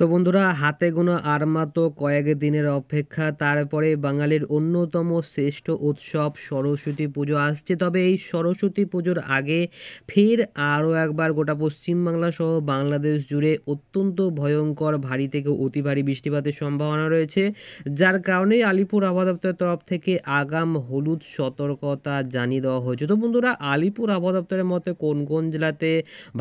তো বন্ধুরা হাতে গোনা আর মাত্র কয়েক দিনের অপেক্ষা তারপরে বাঙালির অন্যতম শ্রেষ্ঠ উৎসব সরস্বতী পুজো আসছে তবে এই সরস্বতী পুজোর আগে ফের আরও একবার গোটা পশ্চিমবাংলা সহ বাংলাদেশ জুড়ে অত্যন্ত ভয়ঙ্কর ভারী থেকে অতি ভারী বৃষ্টিপাতের সম্ভাবনা রয়েছে যার কারণে আলিপুর আবহাওয়া দপ্তরের তরফ থেকে আগাম হলুদ সতর্কতা জানিয়ে দেওয়া হয়েছে তো বন্ধুরা আলিপুর আবহাওয়া দপ্তরের মতে কোন কোন জেলাতে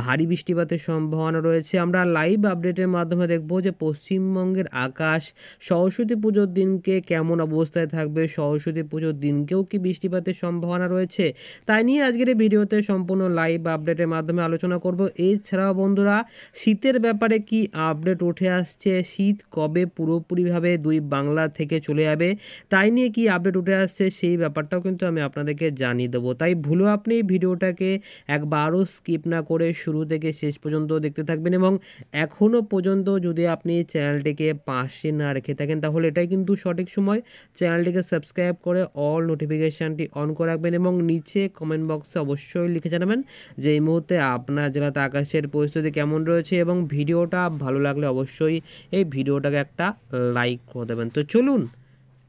ভারী বৃষ্টিপাতের সম্ভাবনা রয়েছে আমরা লাইভ আপডেটের মাধ্যমে দেখব যে পশ্চিমবঙ্গের আকাশ সরস্বতী পুজোর দিনকে কেমন অবস্থায় থাকবে সরস্বতী পুজোর দিনকেও কি বৃষ্টিপাতের সম্ভাবনা রয়েছে তাই নিয়ে আজকের এই ভিডিওতে সম্পূর্ণ লাইভ আপডেটের মাধ্যমে আলোচনা করব এছাড়াও বন্ধুরা শীতের ব্যাপারে কি আপডেট উঠে আসছে শীত কবে পুরোপুরিভাবে দুই বাংলা থেকে চলে যাবে তাই নিয়ে কি আপডেট উঠে আসছে সেই ব্যাপারটাও কিন্তু আমি আপনাদেরকে জানিয়ে দেবো তাই ভুলো আপনি ভিডিওটাকে একবারও স্কিপ না করে শুরু থেকে শেষ পর্যন্ত দেখতে থাকবেন এবং এখনও পর্যন্ত যদি আপনি চ্যানেলটিকে পাশে না রেখে থাকেন তাহলে এটাই কিন্তু সঠিক সময় চ্যানেলটিকে সাবস্ক্রাইব করে অল নোটিফিকেশানটি অন করে রাখবেন এবং নিচে কমেন্ট বক্সে অবশ্যই লিখে জানাবেন যে এই মুহূর্তে আপনার জেলাতে আকাশের পরিস্থিতি কেমন রয়েছে এবং ভিডিওটা ভালো লাগলে অবশ্যই এই ভিডিওটাকে একটা লাইক করে দেবেন তো চলুন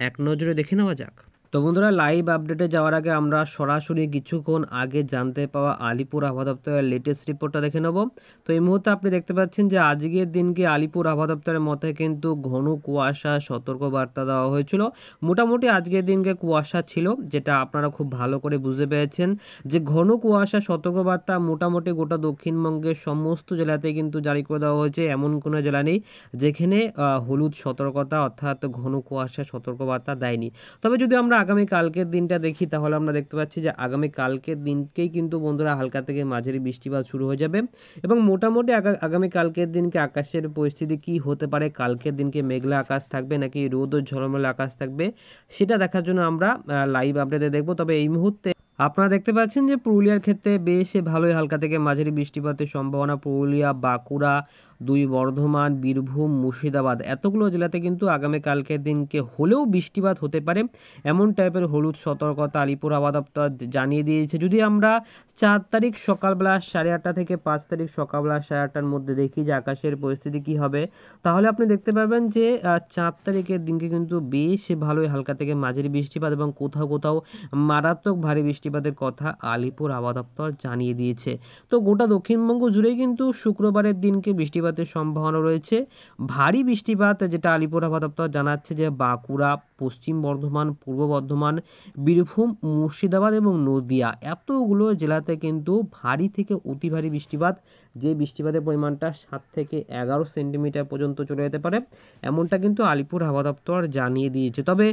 এক নজরে দেখে নেওয়া যাক তো বন্ধুরা লাইভ আপডেটে যাওয়ার আগে আমরা সরাসরি কিছুক্ষণ আগে জানতে পাওয়া আলিপুর আবহাওয়া দপ্তরের লেটেস্ট রিপোর্টটা দেখে নেব তো এই মুহূর্তে আপনি দেখতে পাচ্ছেন যে আজকের দিনকে আলিপুর আবহাওয়া দপ্তরের মতে কিন্তু ঘন কুয়াশা সতর্কবার্তা দেওয়া হয়েছিল মোটামুটি আজকের দিনকে কুয়াশা ছিল যেটা আপনারা খুব ভালো করে বুঝতে পেরেছেন যে ঘন কুয়াশা সতর্কবার্তা মোটামুটি গোটা দক্ষিণবঙ্গের সমস্ত জেলাতে কিন্তু জারি করে দেওয়া হয়েছে এমন কোনো জেলা নেই যেখানে হলুদ সতর্কতা অর্থাৎ ঘন কুয়াশা সতর্কবার্তা দেয়নি তবে যদি আমরা আগামী কালকের দিনটা দেখি তাহলে আমরা দেখতে পাচ্ছি যে আগামী কালকের দিনকেই কিন্তু বন্ধুরা হালকা থেকে মাঝারি বৃষ্টিপাত শুরু হয়ে যাবে এবং মোটামুটি আগামী কালকের দিনকে আকাশের পরিস্থিতি কি হতে পারে কালকের দিনকে মেঘলা আকাশ থাকবে নাকি রোদ ও ঝলমলে আকাশ থাকবে সেটা দেখার জন্য আমরা লাইভ আপডেটে দেখব তবে এই মুহূর্তে আপনারা দেখতে পাচ্ছেন যে পুরুলিয়ার ক্ষেত্রে বেশ ভালোই হালকা থেকে মাঝারি বৃষ্টিপাতের সম্ভাবনা পুরুলিয়া বাঁকুড়া দুই বর্ধমান বীরভূম মুর্শিদাবাদ এতগুলো জেলাতে কিন্তু আগামীকালকের দিনকে হলেও বৃষ্টিপাত হতে পারে এমন টাইপের হলুদ সতর্কতা আলিপুর আবহাওয়া জানিয়ে দিয়েছে যদি আমরা চার তারিখ সকালবেলা সাড়ে আটটা থেকে পাঁচ তারিখ সকালবেলা সাড়ে আটটার মধ্যে দেখি যে আকাশের পরিস্থিতি কি হবে তাহলে আপনি দেখতে পারবেন যে চার তারিখের দিনকে কিন্তু বেশ ভালোই হালকা থেকে মাঝারি বৃষ্টিপাত এবং কোথাও কোথাও মারাত্মক ভারী বৃষ্টিপাতের কথা আলিপুর আবহাওয়া জানিয়ে দিয়েছে তো গোটা দক্ষিণবঙ্গ জুড়েই কিন্তু শুক্রবারের দিনকে বৃষ্টিপাত বৃষ্টিপাতের সম্ভাবনা রয়েছে ভারী বৃষ্টিপাত যেটা আলিপুর আবহাওয়া দপ্তর জানাচ্ছে যে বাঁকুড়া পশ্চিম বর্ধমান পূর্ব বর্ধমান বীরভূম মুর্শিদাবাদ এবং নদিয়া এতগুলো জেলাতে কিন্তু ভারী থেকে অতি ভারী বৃষ্টিপাত যে বৃষ্টিপাতের পরিমাণটা সাত থেকে এগারো সেন্টিমিটার পর্যন্ত চলে যেতে পারে এমনটা কিন্তু আলিপুর হাওয়া দপ্তর জানিয়ে দিয়েছে তবে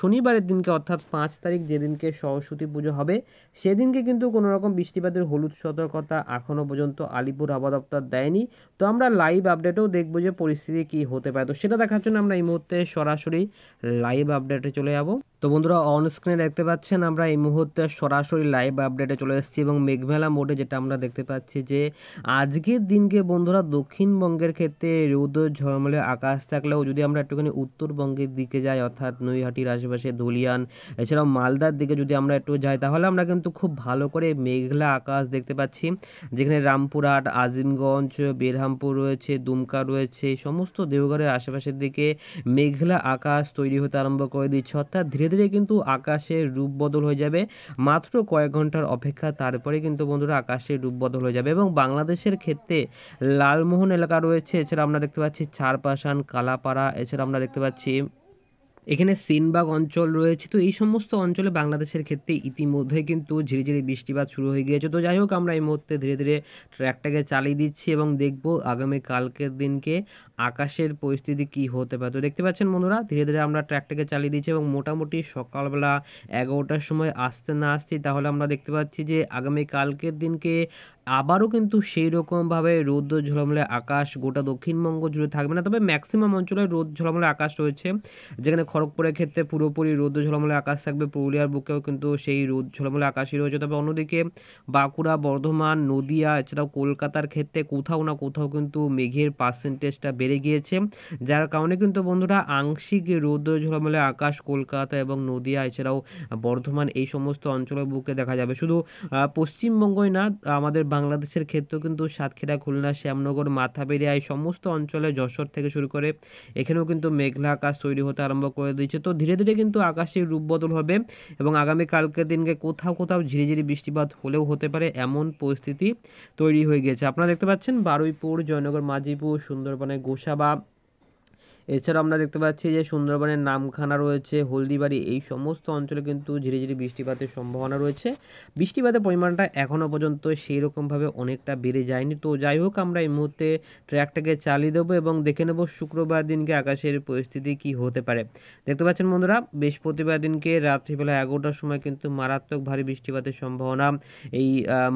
শনিবারের দিনকে অর্থাৎ পাঁচ তারিখ যেদিনকে সরস্বতী পুজো হবে সেদিনকে কিন্তু কোনো রকম বৃষ্টিপাতের হলুদ সতর্কতা এখনও পর্যন্ত আলিপুর হাওয়া দপ্তর দেয়নি তো আমরা লাইভ আপডেটেও দেখবো যে পরিস্থিতি কি হতে পারে তো সেটা দেখার জন্য আমরা এই মুহূর্তে সরাসরি লাইভ আপডেটে চলে যাব তো বন্ধুরা অনস্ক্রিনে দেখতে পাচ্ছেন আমরা এই মুহূর্তে সরাসরি লাইভ আপডেটে চলে এসেছি এবং মেঘমেলা মোডে যেটা আমরা দেখতে পাচ্ছি যে আজকের দিনকে বন্ধুরা দক্ষিণবঙ্গের ক্ষেত্রে রৌদ্র ঝলমলে আকাশ থাকলেও যদি আমরা একটুখানি উত্তরবঙ্গের দিকে যাই অর্থাৎ নৈহাটির আশেপাশে ধুলিয়ান এছাড়াও মালদার দিকে যদি আমরা একটু যাই তাহলে আমরা কিন্তু খুব ভালো করে মেঘলা আকাশ দেখতে পাচ্ছি যেখানে রামপুরহাট আজিমগঞ্জ বেরহামপুর রয়েছে দুমকা রয়েছে সমস্ত দেওঘরের আশেপাশের দিকে মেঘলা আকাশ তৈরি হতে আরম্ভ করে দিচ্ছে অর্থাৎ ধীরে ধীরে ধীরে কিন্তু আকাশের রূপ বদল হয়ে যাবে মাত্র কয়েক ঘন্টার অপেক্ষা তারপরে কিন্তু বন্ধুরা আকাশের রূপ বদল হয়ে যাবে এবং বাংলাদেশের ক্ষেত্রে লালমোহন এলাকা রয়েছে এছাড়া আমরা দেখতে পাচ্ছি চারপাশান কালাপাড়া এছাড়া আমরা দেখতে পাচ্ছি এখানে সিনবাগ অঞ্চল রয়েছে তো এই সমস্ত অঞ্চলে বাংলাদেশের ক্ষেত্রে ইতিমধ্যে কিন্তু ধীরে ধীরে বৃষ্টিপাত শুরু হয়ে গিয়েছে তো যাই হোক আমরা এই মুহূর্তে ধীরে ধীরে ট্র্যাকটাকে চালিয়ে দিচ্ছি এবং দেখব আগামী কালকের দিনকে আকাশের পরিস্থিতি কি হতে পারে তো দেখতে পাচ্ছেন বন্ধুরা ধীরে ধীরে আমরা ট্র্যাকটাকে চালিয়ে দিচ্ছি এবং মোটামুটি সকালবেলা এগারোটার সময় আসতে না আসতে তাহলে আমরা দেখতে পাচ্ছি যে আগামী কালকের দিনকে আবারও কিন্তু সেই রকমভাবে রৌদ্র ঝলমলে আকাশ গোটা দক্ষিণবঙ্গ জুড়ে থাকবে না তবে ম্যাক্সিমাম অঞ্চলে রোদ ঝলমলে আকাশ রয়েছে যেখানে খড়গপুরের ক্ষেত্রে পুরোপুরি রৌদ্র ঝলমলে আকাশ থাকবে পুরুলিয়ার বুকেও কিন্তু সেই রোদ ঝলমলে আকাশই রয়েছে তবে অন্যদিকে বাঁকুড়া বর্ধমান নদিয়া এছাড়াও কলকাতার ক্ষেত্রে কোথাও না কোথাও কিন্তু মেঘের পার্সেন্টেজটা বেড়ে গিয়েছে যার কারণে কিন্তু বন্ধুরা আংশিক রৌদ্র ঝলমলে আকাশ কলকাতা এবং নদিয়া এছাড়াও বর্ধমান এই সমস্ত অঞ্চলের বুকে দেখা যাবে শুধু পশ্চিমবঙ্গই না আমাদের বাংলাদেশের ক্ষেত্রেও কিন্তু সাতক্ষীরা খুলনা শ্যামনগর মাথাবেরিয়া এই সমস্ত অঞ্চলে যশোর থেকে শুরু করে এখানেও কিন্তু মেঘলা আকাশ তৈরি হতে আরম্ভ করে দিয়েছে তো ধীরে ধীরে কিন্তু আকাশে রূপ বদল হবে এবং আগামী কালকে দিনকে কোথাও কোথাও ঝিরিঝিরি বৃষ্টিপাত হলেও হতে পারে এমন পরিস্থিতি তৈরি হয়ে গেছে আপনারা দেখতে পাচ্ছেন বারুইপুর জয়নগর মাজিপুর সুন্দরবনে গোসাবা এছাড়া আমরা দেখতে পাচ্ছি যে সুন্দরবনের নামখানা রয়েছে হলদিবাড়ি এই সমস্ত অঞ্চলে কিন্তু ঝিরে ঝিরে বৃষ্টিপাতের সম্ভাবনা রয়েছে বৃষ্টিপাতের পরিমাণটা এখনও পর্যন্ত সেই রকমভাবে অনেকটা বেড়ে যায়নি তো যাই হোক আমরা এই মুহূর্তে ট্র্যাকটাকে চালিয়ে দেবো এবং দেখে নেব শুক্রবার দিনকে আকাশের পরিস্থিতি কি হতে পারে দেখতে পাচ্ছেন বন্ধুরা বৃহস্পতিবার দিনকে রাত্রিবেলা এগারোটার সময় কিন্তু মারাত্মক ভারী বৃষ্টিপাতের সম্ভাবনা এই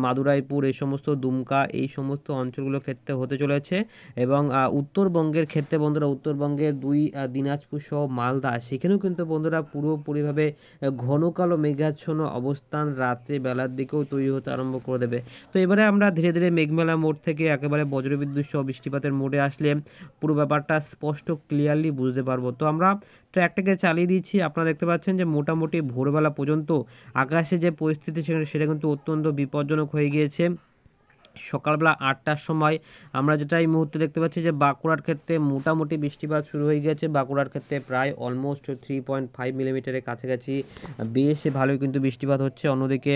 মাদুরাইপুর এই সমস্ত দুমকা এই সমস্ত অঞ্চলগুলোর ক্ষেত্রে হতে চলেছে এবং উত্তরবঙ্গের ক্ষেত্রে বন্ধুরা উত্তরবঙ্গে সঙ্গে দুই দিনাজপুর সহ মালদা সেখানেও কিন্তু বন্ধুরা পুরোপুরিভাবে ঘন কালো মেঘাচ্ছন্ন অবস্থান রাত্রে বেলার দিকেও তৈরি হতে আরম্ভ করে দেবে তো এবারে আমরা ধীরে ধীরে মেঘমেলা মোড় থেকে একেবারে বজ্রবিদ্যুৎ সহ বৃষ্টিপাতের মোড়ে আসলে পুরো ব্যাপারটা স্পষ্ট ক্লিয়ারলি বুঝতে পারবো তো আমরা ট্র্যাকটাকে চালিয়ে দিচ্ছি আপনারা দেখতে পাচ্ছেন যে মোটামুটি ভোরবেলা পর্যন্ত আকাশে যে পরিস্থিতি সেখানে সেটা কিন্তু অত্যন্ত বিপজ্জনক হয়ে গিয়েছে সকালবেলা আটটার সময় আমরা যেটা এই মুহূর্তে দেখতে পাচ্ছি যে বাঁকুড়ার ক্ষেত্রে মোটামুটি বৃষ্টিপাত শুরু হয়ে গেছে বাঁকুড়ার ক্ষেত্রে প্রায় অলমোস্ট থ্রি পয়েন্ট ফাইভ মিলিমিটারের কাছাকাছি বেশ ভালোই কিন্তু বৃষ্টিপাত হচ্ছে অন্যদিকে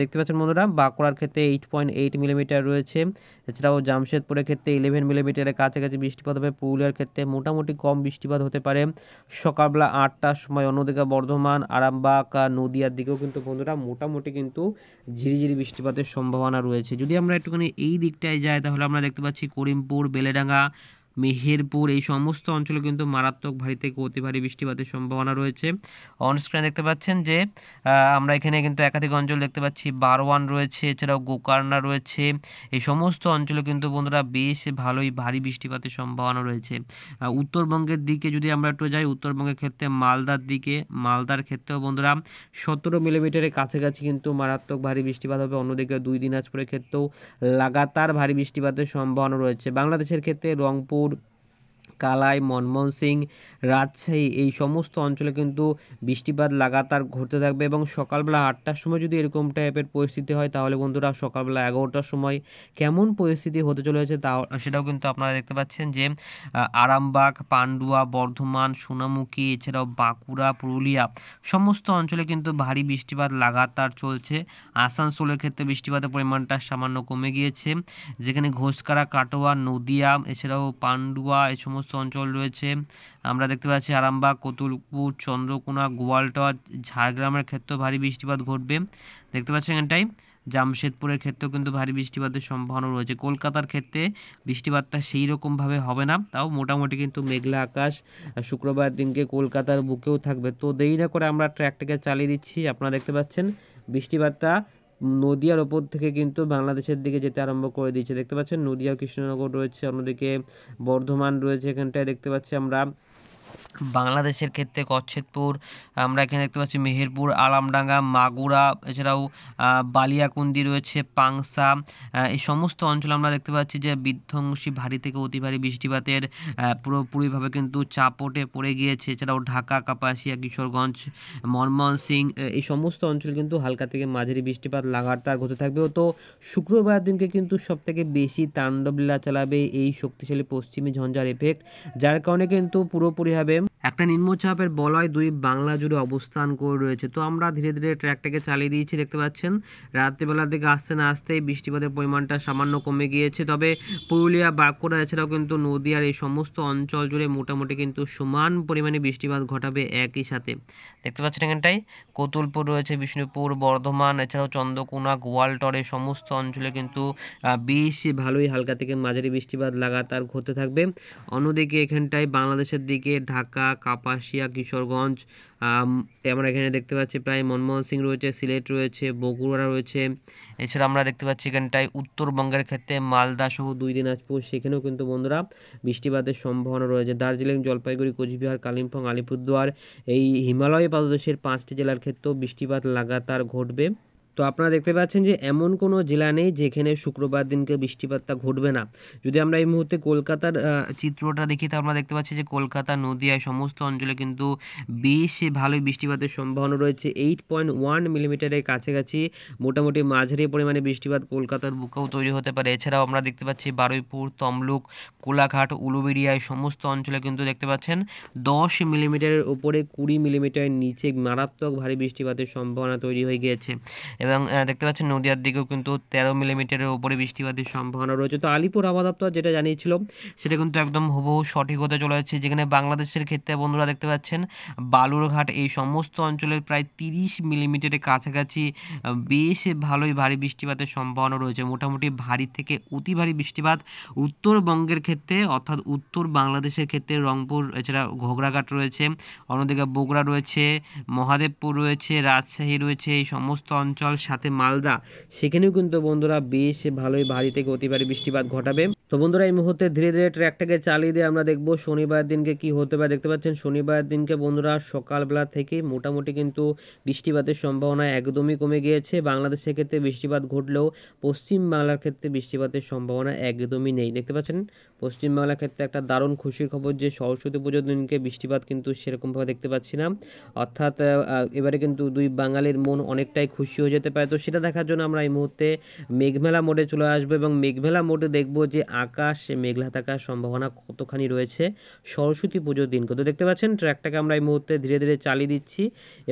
দেখতে পাচ্ছেন বন্ধুরা বাঁকুড়ার ক্ষেত্রে এইট পয়েন্ট এইট মিলিমিটার রয়েছে এছাড়াও জামশেদপুরের ক্ষেত্রে ইলেভেন মিলিমিটারের কাছাকাছি বৃষ্টিপাত হবে পুরুলিয়ার ক্ষেত্রে মোটামুটি কম বৃষ্টিপাত হতে পারে সকালবেলা আটটার সময় অন্যদিকে বর্ধমান আরামবাগ নদীয়ার দিকেও কিন্তু বন্ধুরা মোটামুটি কিন্তু ঝিরিঝিরি বৃষ্টিপাতের সম্ভাবনা রয়েছে যদি আমরা একটুখানি এই দিকটায় যাই তাহলে আমরা দেখতে পাচ্ছি করিমপুর বেলেডাঙ্গা মেহেরপুর এই সমস্ত অঞ্চলে কিন্তু মারাত্মক ভারী থেকে অতি ভারী বৃষ্টিপাতের সম্ভাবনা রয়েছে অনস্ক্রিনে দেখতে পাচ্ছেন যে আমরা এখানে কিন্তু একাধিক অঞ্চল দেখতে পাচ্ছি বারোয়ান রয়েছে এছাড়াও গোকার্না রয়েছে এই সমস্ত অঞ্চলে কিন্তু বন্ধুরা বেশ ভালোই ভারী বৃষ্টিপাতের সম্ভাবনা রয়েছে উত্তরবঙ্গের দিকে যদি আমরা একটু যাই উত্তরবঙ্গের ক্ষেত্রে মালদার দিকে মালদার ক্ষেত্রেও বন্ধুরা সতেরো মিলিমিটারের কাছাকাছি কিন্তু মারাত্মক ভারী বৃষ্টিপাত হবে অন্যদিকে দুই দিনাজপুরের ক্ষেত্রেও লাগাতার ভারী বৃষ্টিপাতের সম্ভাবনা রয়েছে বাংলাদেশের ক্ষেত্রে রংপুর কালাই মনমোহন সিং রাজশাহী এই সমস্ত অঞ্চলে কিন্তু বৃষ্টিপাত লাগাতার ঘটতে থাকবে এবং সকালবেলা আটটার সময় যদি এরকম টাইপের পরিস্থিতি হয় তাহলে বন্ধুরা সকালবেলা এগারোটার সময় কেমন পরিস্থিতি হতে চলেছে তা সেটাও কিন্তু আপনারা দেখতে পাচ্ছেন যে আরামবাগ পান্ডুয়া বর্ধমান সোনামুখী এছাড়াও বাঁকুড়া পুরুলিয়া সমস্ত অঞ্চলে কিন্তু ভারী বৃষ্টিপাত লাগাতার চলছে আসানসোলের ক্ষেত্রে বৃষ্টিপাতের পরিমাণটা সামান্য কমে গিয়েছে যেখানে ঘোষকারা কাটোয়া নদিয়া এছাড়াও পান্ডুয়া এই সমস্ত সমস্ত অঞ্চল রয়েছে আমরা দেখতে পাচ্ছি আরামবাগ কতুলপুর চন্দ্রকোনা গোয়ালটর ঝাড়গ্রামের ক্ষেত্রে ভারী বৃষ্টিপাত ঘটবে দেখতে পাচ্ছেন এখানটাই জামশেদপুরের ক্ষেত্রেও কিন্তু ভারী বৃষ্টিপাতের সম্ভাবনা রয়েছে কলকাতার ক্ষেত্রে বৃষ্টিপাতটা সেই রকমভাবে হবে না তাও মোটামুটি কিন্তু মেঘলা আকাশ শুক্রবার দিনকে কলকাতার বুকেও থাকবে তো দেরি না করে আমরা ট্র্যাকটাকে চালিয়ে দিচ্ছি আপনারা দেখতে পাচ্ছেন বৃষ্টিপাতটা নদিয়ার ওপর থেকে কিন্তু বাংলাদেশের দিকে যেতে আরম্ভ করে দিয়েছে দেখতে পাচ্ছেন নদিয়া কৃষ্ণনগর রয়েছে অন্যদিকে বর্ধমান রয়েছে এখানটায় দেখতে পাচ্ছি আমরা বাংলাদেশের ক্ষেত্রে কচ্ছেদপুর আমরা এখানে দেখতে পাচ্ছি মেহেরপুর আলামডাঙ্গা মাগুরা এছাড়াও বালিয়াকুন্দি রয়েছে পাংসা এই সমস্ত অঞ্চল আমরা দেখতে পাচ্ছি যে বিধ্বংসী ভারী থেকে অতি ভারী বৃষ্টিপাতের পুরোপুরিভাবে কিন্তু চাপটে পড়ে গিয়েছে এছাড়াও ঢাকা কাপাসিয়া কিশোরগঞ্জ মনমোহন এই সমস্ত অঞ্চল কিন্তু হালকা থেকে মাঝারি বৃষ্টিপাত লাগাতার ঘটে থাকবে তো শুক্রবার দিনকে কিন্তু সবথেকে বেশি তাণ্ডবলীলা চালাবে এই শক্তিশালী পশ্চিমী ঝঞ্ঝার এফেক্ট যার কারণে কিন্তু পুরোপুরিভাবে একটা নিম্নচাপের বলয় দুই বাংলা জুড়ে অবস্থান করে রয়েছে তো আমরা ধীরে ধীরে ট্র্যাকটাকে চালিয়ে দিয়েছি দেখতে পাচ্ছেন রাত্রিবেলার দিকে আসতে না আসতেই বৃষ্টিপাতের পরিমাণটা সামান্য কমে গিয়েছে তবে পুরুলিয়া বাঁকুড়া এছাড়াও কিন্তু নদীয়ার এই সমস্ত অঞ্চল জুড়ে মোটামুটি কিন্তু সমান পরিমাণে বৃষ্টিপাত ঘটাবে একই সাথে দেখতে পাচ্ছেন এখানটায় কোতুলপুর রয়েছে বিষ্ণুপুর বর্ধমান এছাড়াও চন্দ্রকোনা গোয়ালটর এই সমস্ত অঞ্চলে কিন্তু বেশ ভালোই হালকা থেকে মাঝারি বৃষ্টিপাত লাগাতার ঘটতে থাকবে অন্যদিকে এখানটায় বাংলাদেশের দিকে ঢাকা কাপাসিয়া কিশোরগঞ্জ আমরা এখানে দেখতে পাচ্ছি প্রায় মনমোহন সিং রয়েছে সিলেট রয়েছে বগুড়া রয়েছে এছাড়া আমরা দেখতে পাচ্ছি এখানটায় উত্তরবঙ্গের ক্ষেত্রে মালদা সহ দুই দিনাজপুর সেখানেও কিন্তু বন্ধুরা বৃষ্টিপাতের সম্ভাবনা রয়েছে দার্জিলিং জলপাইগুড়ি কোচবিহার কালিম্পং আলিপুরদুয়ার এই হিমালয় পাদদেশের পাঁচটি জেলার ক্ষেত্রেও বৃষ্টিপাত লাগাতার ঘটবে তো আপনারা দেখতে পাচ্ছেন যে এমন কোনো জেলা নেই যেখানে শুক্রবার দিনকে বৃষ্টিপাতটা ঘটবে না যদি আমরা এই মুহূর্তে কলকাতার চিত্রটা দেখি তো আমরা দেখতে পাচ্ছি যে কলকাতা নদিয়া সমস্ত অঞ্চলে কিন্তু বেশ ভালোই বৃষ্টিপাতের সম্ভাবনা রয়েছে এইট পয়েন্ট ওয়ান মিলিমিটারের কাছাকাছি মোটামুটি মাঝারি পরিমাণে বৃষ্টিপাত কলকাতার বুকেও তৈরি হতে পারে এছাড়াও আমরা দেখতে পাচ্ছি বারুইপুর তমলুক কোলাঘাট উলুবেড়িয়ায় সমস্ত অঞ্চলে কিন্তু দেখতে পাচ্ছেন দশ মিলিমিটারের ওপরে কুড়ি মিলিমিটারের নিচে মারাত্মক ভারী বৃষ্টিপাতের সম্ভাবনা তৈরি হয়ে গিয়েছে এবং দেখতে পাচ্ছেন নদিয়ার দিকেও কিন্তু তেরো মিলিমিটারের উপরে বৃষ্টিপাতের সম্ভাবনা রয়েছে তো আলিপুর আবহাওয়া দপ্তর যেটা জানিয়েছিল সেটা কিন্তু একদম হুবহু সঠিক হতে চলে যাচ্ছে যেখানে বাংলাদেশের ক্ষেত্রে বন্ধুরা দেখতে পাচ্ছেন বালুরঘাট এই সমস্ত অঞ্চলের প্রায় তিরিশ মিলিমিটারের কাছাকাছি বেশ ভালোই ভারী বৃষ্টিপাতের সম্ভাবনা রয়েছে মোটামুটি ভারী থেকে অতি ভারী বৃষ্টিপাত উত্তরবঙ্গের ক্ষেত্রে অর্থাৎ উত্তর বাংলাদেশের ক্ষেত্রে রংপুর এছাড়া ঘোগরাঘাট রয়েছে অন্যদিকে বগুড়া রয়েছে মহাদেবপুর রয়েছে রাজশাহী রয়েছে এই সমস্ত অঞ্চল সাথে মালদা সেখানেও কিন্তু বন্ধুরা বেশ ভালোই ভারী থেকে অতি ভারী বৃষ্টিপাত ঘটাবে তো বন্ধুরা এই মুহূর্তে ধীরে ধীরে ট্র্যাকটাকে চালিয়ে দিয়ে আমরা দেখব শনিবার দিনকে কি হতে পারে দেখতে পাচ্ছেন শনিবার দিনকে বন্ধুরা সকালবেলা থেকে মোটামুটি কিন্তু বৃষ্টিপাতের সম্ভাবনা একদমই কমে গিয়েছে বাংলাদেশের ক্ষেত্রে বৃষ্টিপাত ঘটলেও পশ্চিমবাংলার ক্ষেত্রে বৃষ্টিপাতের সম্ভাবনা একদমই নেই দেখতে পাচ্ছেন পশ্চিমবাংলার ক্ষেত্রে একটা দারুণ খুশির খবর যে সরস্বতী পুজোর দিনকে বৃষ্টিপাত কিন্তু সেরকমভাবে দেখতে পাচ্ছি না অর্থাৎ এবারে কিন্তু দুই বাঙালির মন অনেকটাই খুশি হয়েছে যেতে পারে তো সেটা দেখার জন্য আমরা এই মুহূর্তে মেঘমেলা মোডে চলে আসবো এবং মেঘমেলা মোডে দেখব যে আকাশ মেঘলা থাকার সম্ভাবনা কতখানি রয়েছে সরস্বতী পুজোর দিন তো দেখতে পাচ্ছেন ট্র্যাকটাকে আমরা এই মুহূর্তে ধীরে ধীরে চালিয়ে দিচ্ছি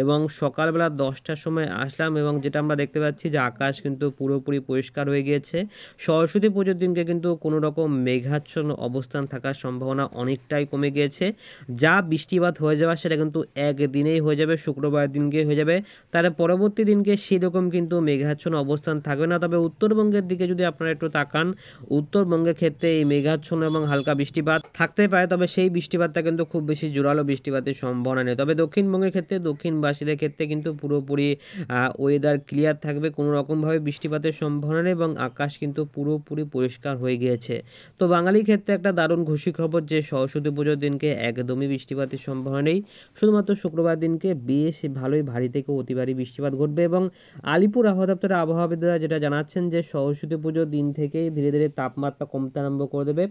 এবং সকালবেলা দশটার সময় আসলাম এবং যেটা আমরা দেখতে পাচ্ছি যে আকাশ কিন্তু পুরোপুরি পরিষ্কার হয়ে গিয়েছে সরস্বতী পুজোর দিনকে কিন্তু কোনো রকম মেঘাচ্ছন্ন অবস্থান থাকার সম্ভাবনা অনেকটাই কমে গিয়েছে যা বৃষ্টিপাত হয়ে যাওয়া সেটা কিন্তু একদিনেই হয়ে যাবে শুক্রবার দিনকে হয়ে যাবে তার পরবর্তী দিনকে সেরকম রকম কিন্তু মেঘাচ্ছন্ন অবস্থান থাকবে না তবে উত্তরবঙ্গের দিকে যদি আপনারা একটু তাকান উত্তরবঙ্গের ক্ষেত্রে এই মেঘাচ্ছন্ন এবং হালকা বৃষ্টিপাত থাকতে পারে তবে সেই বৃষ্টিপাতটা কিন্তু খুব বেশি জোরালো বৃষ্টিপাতের সম্ভাবনা নেই তবে দক্ষিণবঙ্গের ক্ষেত্রে দক্ষিণবাসীদের ক্ষেত্রে কিন্তু পুরোপুরি ওয়েদার ক্লিয়ার থাকবে কোনো রকমভাবে বৃষ্টিপাতের সম্ভাবনা নেই এবং আকাশ কিন্তু পুরোপুরি পরিষ্কার হয়ে গিয়েছে তো বাঙালির ক্ষেত্রে একটা দারুণ খুশি খবর যে সরস্বতী পুজোর দিনকে একদমই বৃষ্টিপাতের সম্ভাবনা নেই শুধুমাত্র শুক্রবার দিনকে বেশ ভালোই ভারী থেকে অতি ভারী বৃষ্টিপাত ঘটবে এবং আলিপুর আবহাওয়া দপ্তরের আবহাওয়াবিদরা যেটা জানাচ্ছেন যে সরস্বতী পুজোর দিন থেকেই ধীরে ধীরে তাপমাত্রা কমতে আরম্ভ করে দেবে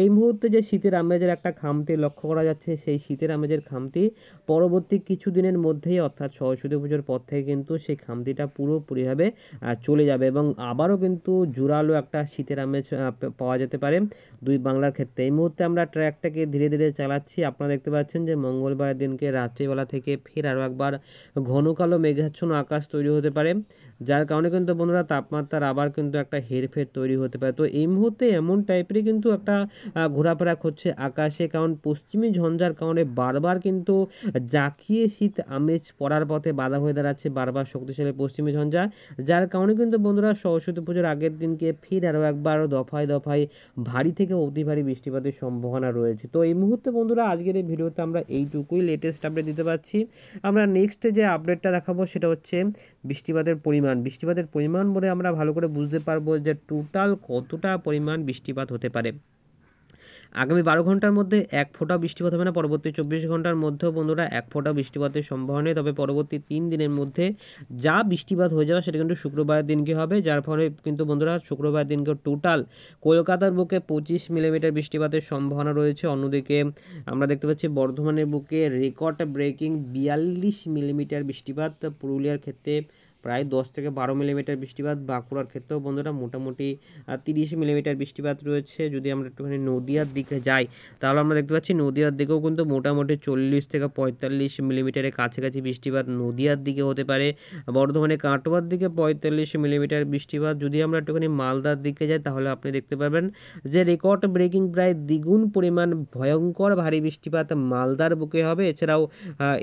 এই মুহূর্তে যে শীতের আমেজের একটা খামতি লক্ষ্য করা যাচ্ছে সেই শীতের আমেজের খামতি পরবর্তী কিছু দিনের মধ্যেই অর্থাৎ সরস্বতী পুজোর পর থেকে কিন্তু সেই খামতিটা পুরোপুরিভাবে চলে যাবে এবং আবারও কিন্তু জোরালো একটা শীতের আমেজ পাওয়া যেতে পারে দুই বাংলার ক্ষেত্রে এই মুহূর্তে আমরা ট্র্যাকটাকে ধীরে ধীরে চালাচ্ছি আপনারা দেখতে পাচ্ছেন যে মঙ্গলবারের দিনকে রাত্রিবেলা থেকে ফের আরও একবার ঘন কালো মেঘাচ্ছন্ন আকাশ তৈরি হতে পারে যার কারণে কিন্তু বন্ধুরা তাপমাত্রার আবার কিন্তু একটা হেরফের তৈরি হতে পারে তো এই মুহূর্তে এমন টাইপেরই কিন্তু একটা ঘোরাফেরা হচ্ছে আকাশে কারণ পশ্চিমী ঝঞ্ঝার কারণে বারবার কিন্তু জাঁকিয়ে শীত আমেজ পড়ার পথে বাধা হয়ে দাঁড়াচ্ছে বারবার শক্তিশালী পশ্চিমী ঝঞ্ঝা যার কারণে কিন্তু বন্ধুরা সরস্বতী পুজোর আগের দিনকে ফির আরও একবার দফায় দফায় ভারী থেকে অতি ভারী বৃষ্টিপাতের সম্ভাবনা রয়েছে তো এই মুহূর্তে বন্ধুরা আজকের এই ভিডিওতে আমরা এইটুকুই লেটেস্ট আপডেট দিতে পারছি আমরা নেক্সট যে আপডেটটা দেখাবো সেটা হচ্ছে বৃষ্টিপাতের বৃষ্টিপাতের পরিমাণ বৃষ্টিপাতের পরিমাণ বলে আমরা ভালো করে বুঝতে পারবো যে টোটাল কতটা পরিমাণ বৃষ্টিপাত হতে পারে আগামী বারো ঘন্টার মধ্যে এক ফোঁটা বৃষ্টিপাত হবে না পরবর্তী চব্বিশ ঘন্টার মধ্যেও বন্ধুরা এক ফোঁটা বৃষ্টিপাতের সম্ভাবনা নেই তবে পরবর্তী তিন দিনের মধ্যে যা বৃষ্টিপাত হয়ে যাবে সেটা কিন্তু শুক্রবারের দিনকে হবে যার ফলে কিন্তু বন্ধুরা শুক্রবারের দিনকে টোটাল কলকাতার বুকে পঁচিশ মিলিমিটার বৃষ্টিপাতের সম্ভাবনা রয়েছে অন্যদিকে আমরা দেখতে পাচ্ছি বর্ধমানের বুকে রেকর্ড ব্রেকিং বিয়াল্লিশ মিলিমিটার বৃষ্টিপাত পুরুলিয়ার ক্ষেত্রে প্রায় দশ থেকে বারো মিলিমিটার বৃষ্টিপাত বাঁকুড়ার ক্ষেত্রেও বন্ধুরা মোটামুটি তিরিশ মিলিমিটার বৃষ্টিপাত রয়েছে যদি আমরা একটুখানি নদিয়ার দিকে যাই তাহলে আমরা দেখতে পাচ্ছি নদিয়ার দিকেও কিন্তু মোটামুটি চল্লিশ থেকে পঁয়তাল্লিশ মিলিমিটারের কাছাকাছি বৃষ্টিপাত নদিয়ার দিকে হতে পারে বর্ধমানে কাটোয়ার দিকে পঁয়তাল্লিশ মিলিমিটার বৃষ্টিপাত যদি আমরা একটুখানি মালদার দিকে যাই তাহলে আপনি দেখতে পাবেন যে রেকর্ড ব্রেকিং প্রায় দ্বিগুণ পরিমাণ ভয়ঙ্কর ভারী বৃষ্টিপাত মালদার বুকে হবে এছাড়াও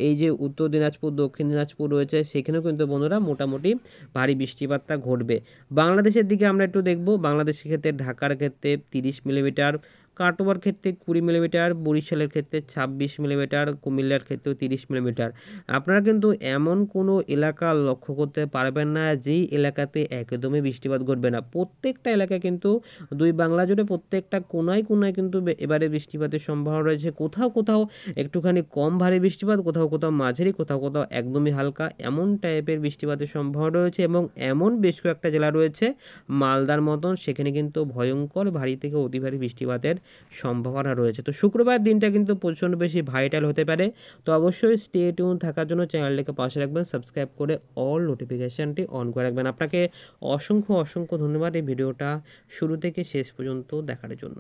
এই যে উত্তর দিনাজপুর দক্ষিণ দিনাজপুর রয়েছে সেখানেও কিন্তু বন্ধুরা মোটামুটি মোটামুটি ভারী বৃষ্টিপাতটা ঘটবে বাংলাদেশের দিকে আমরা একটু দেখব বাংলাদেশের ক্ষেত্রে ঢাকার ক্ষেত্রে তিরিশ মিলিমিটার কাটোয়ার ক্ষেত্রে কুড়ি মিলিমিটার বরিশালের ক্ষেত্রে ছাব্বিশ মিলিমিটার কুমিল্লার ক্ষেত্রেও তিরিশ মিলিমিটার আপনারা কিন্তু এমন কোনো এলাকা লক্ষ্য করতে পারবেন না যেই এলাকাতে একদমই বৃষ্টিপাত ঘটবে না প্রত্যেকটা এলাকায় কিন্তু দুই বাংলা জুড়ে প্রত্যেকটা কোনায় কোনায় কিন্তু এবারে বৃষ্টিপাতের সম্ভাবনা রয়েছে কোথাও কোথাও একটুখানি কম ভারী বৃষ্টিপাত কোথাও কোথাও মাঝারি কোথাও কোথাও একদমই হালকা এমন টাইপের বৃষ্টিপাতের সম্ভাবনা রয়েছে এবং এমন বেশ কয়েকটা জেলা রয়েছে মালদার মতন সেখানে কিন্তু ভয়ঙ্কর ভারী থেকে অতি ভারী বৃষ্টিপাতের সম্ভাবনা রয়েছে তো শুক্রবার দিনটা কিন্তু প্রচণ্ড বেশি ভাইটাল হতে পারে তো অবশ্যই স্টেটিউন থাকার জন্য চ্যানেলটিকে পাশে রাখবেন সাবস্ক্রাইব করে অল নোটিফিকেশানটি অন করে রাখবেন আপনাকে অসংখ্য অসংখ্য ধন্যবাদ এই ভিডিওটা শুরু থেকে শেষ পর্যন্ত দেখার জন্য